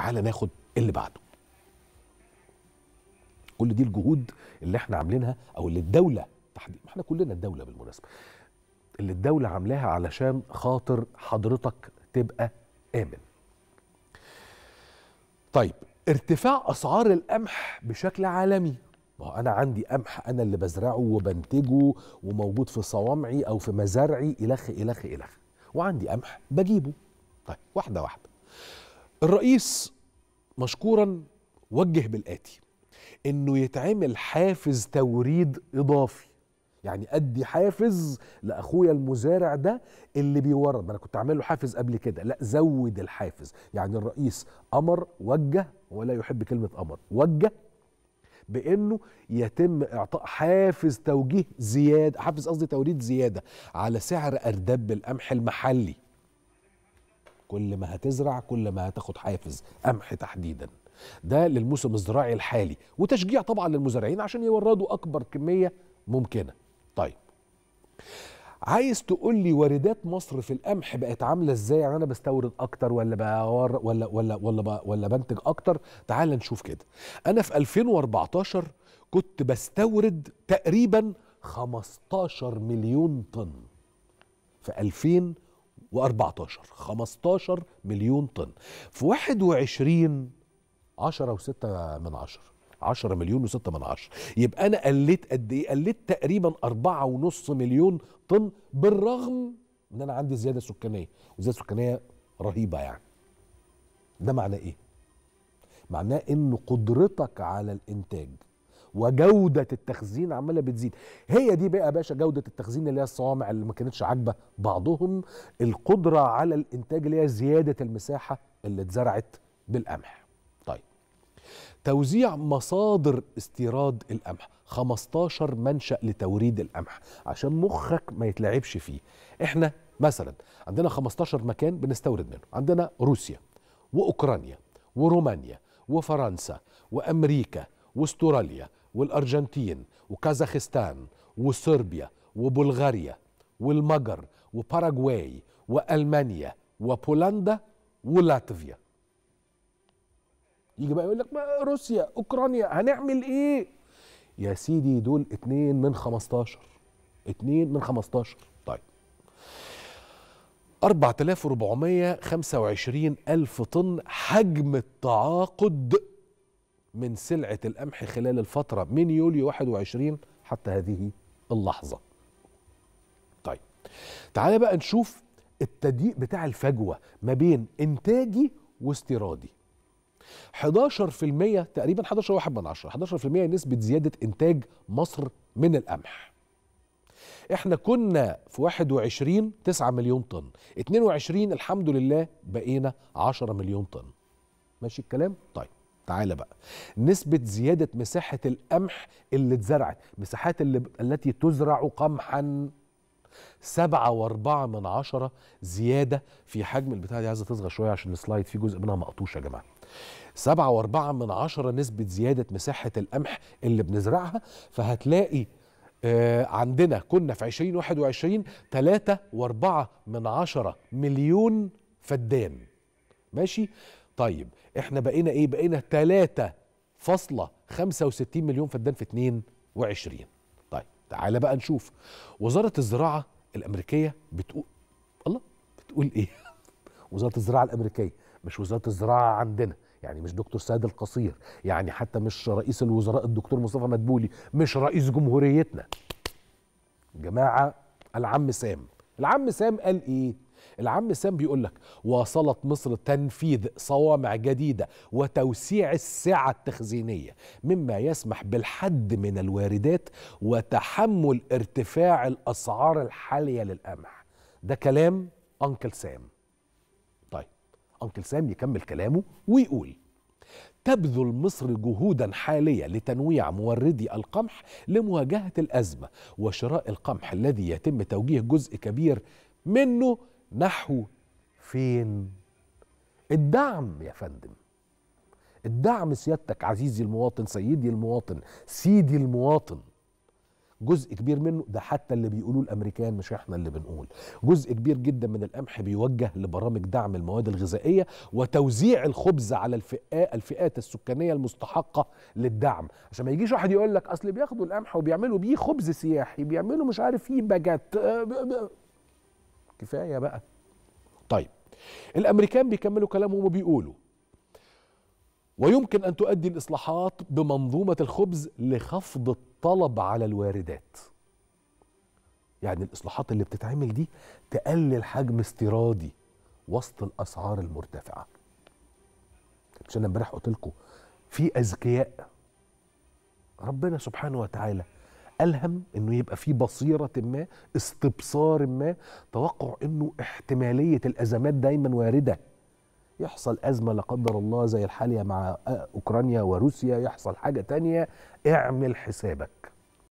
تعالى ناخد اللي بعده كل دي الجهود اللي احنا عاملينها او اللي الدوله تحديدا احنا كلنا الدوله بالمناسبه اللي الدوله عاملاها علشان خاطر حضرتك تبقى امن طيب ارتفاع اسعار القمح بشكل عالمي ما هو انا عندي قمح انا اللي بزرعه وبنتجه وموجود في صوامعي او في مزارعي الخ الخ الخ وعندي قمح بجيبه طيب واحده واحده الرئيس مشكورا وجه بالآتي انه يتعمل حافز توريد اضافي يعني ادي حافز لاخويا المزارع ده اللي بيورد ما انا كنت عامل له حافز قبل كده لا زود الحافز يعني الرئيس امر وجه ولا يحب كلمه امر وجه بانه يتم اعطاء حافز توجيه زياده حافز قصدي توريد زياده على سعر ارداب القمح المحلي كل ما هتزرع كل ما هتاخد حافز قمح تحديدا ده للموسم الزراعي الحالي وتشجيع طبعا للمزارعين عشان يوردوا اكبر كميه ممكنه طيب عايز تقول لي واردات مصر في القمح بقت عامله ازاي يعني انا بستورد اكتر ولا بأور ولا ولا ولا ولا بنتج اكتر تعال نشوف كده انا في 2014 كنت بستورد تقريبا 15 مليون طن في 2014 2014 15 مليون طن في 21 10 و6 من 10 10 مليون و6 من 10 يبقى انا قلت قد ايه قلت تقريبا 4.5 مليون طن بالرغم ان انا عندي زياده سكانيه وزياده سكانيه رهيبه يعني ده معناه ايه معناه ان قدرتك على الانتاج وجوده التخزين عماله بتزيد هي دي بقى يا باشا جوده التخزين اللي هي الصوامع اللي ما كانتش عاجبه بعضهم القدره على الانتاج اللي هي زياده المساحه اللي اتزرعت بالقمح طيب توزيع مصادر استيراد القمح 15 منشأ لتوريد القمح عشان مخك ما يتلعبش فيه احنا مثلا عندنا 15 مكان بنستورد منه عندنا روسيا واوكرانيا ورومانيا وفرنسا وامريكا واستراليا والأرجنتين وكازاخستان وصربيا وبلغاريا والمجر وباراغواي وألمانيا وبولندا ولاتفيا يجي بقى يقول لك ما روسيا أوكرانيا هنعمل إيه يا سيدي دول اتنين من 15 اتنين من 15 طيب وعشرين ألف طن حجم التعاقد من سلعة القمح خلال الفترة من يوليو 21 حتى هذه اللحظة طيب تعالى بقى نشوف التضييق بتاع الفجوة ما بين إنتاجي واستيرادي 11% تقريبا 11.1 من 10 11% نسبة زيادة إنتاج مصر من القمح احنا كنا في 21 9 مليون طن 22 الحمد لله بقينا 10 مليون طن ماشي الكلام طيب تعالى بقى نسبة زيادة مساحة القمح اللي اتزرعت مساحات اللي التي تزرع قمحا سبعة واربعة من عشرة زيادة في حجم البتاع دي عايزة تصغر شوية عشان السلايد فيه جزء منها مقطوش يا جماعة سبعة واربعة من عشرة نسبة زيادة مساحة القمح اللي بنزرعها فهتلاقي آه عندنا كنا في 2021 وعشرين تلاتة واربعة من عشرة مليون فدان ماشي طيب احنا بقينا ايه بقينا 3.65 مليون فدان في 22 طيب تعالى بقى نشوف وزاره الزراعه الامريكيه بتقول الله بتقول ايه وزاره الزراعه الامريكيه مش وزاره الزراعه عندنا يعني مش دكتور سعد القصير يعني حتى مش رئيس الوزراء الدكتور مصطفى مدبولي مش رئيس جمهوريتنا جماعه العم سام العم سام قال ايه العم سام بيقول لك واصلت مصر تنفيذ صوامع جديدة وتوسيع السعة التخزينية مما يسمح بالحد من الواردات وتحمل ارتفاع الأسعار الحالية للقمح ده كلام أنكل سام طيب أنكل سام يكمل كلامه ويقول تبذل مصر جهودا حاليه لتنويع موردي القمح لمواجهه الازمه وشراء القمح الذي يتم توجيه جزء كبير منه نحو فين الدعم يا فندم الدعم سيادتك عزيزي المواطن سيدي المواطن سيدي المواطن جزء كبير منه ده حتى اللي بيقولوه الامريكان مش احنا اللي بنقول جزء كبير جدا من القمح بيوجه لبرامج دعم المواد الغذائيه وتوزيع الخبز على الفئات الفئات السكانيه المستحقه للدعم عشان ما يجيش واحد يقول لك اصل بياخدوا القمح وبيعملوا بيه خبز سياحي بيعملوا مش عارف ايه باجات آه، كفايه بقى طيب الامريكان بيكملوا كلامهم وبيقولوا ويمكن ان تؤدي الاصلاحات بمنظومه الخبز لخفض الطلب على الواردات يعني الاصلاحات اللي بتتعمل دي تقلل حجم استيرادي وسط الاسعار المرتفعه مش انا امبارح قلت لكم في اذكياء ربنا سبحانه وتعالى ألهم أنه يبقى في بصيرة ما استبصار ما توقع أنه احتمالية الأزمات دايما واردة يحصل أزمة لا قدر الله زي الحالية مع أوكرانيا وروسيا يحصل حاجة تانية اعمل حسابك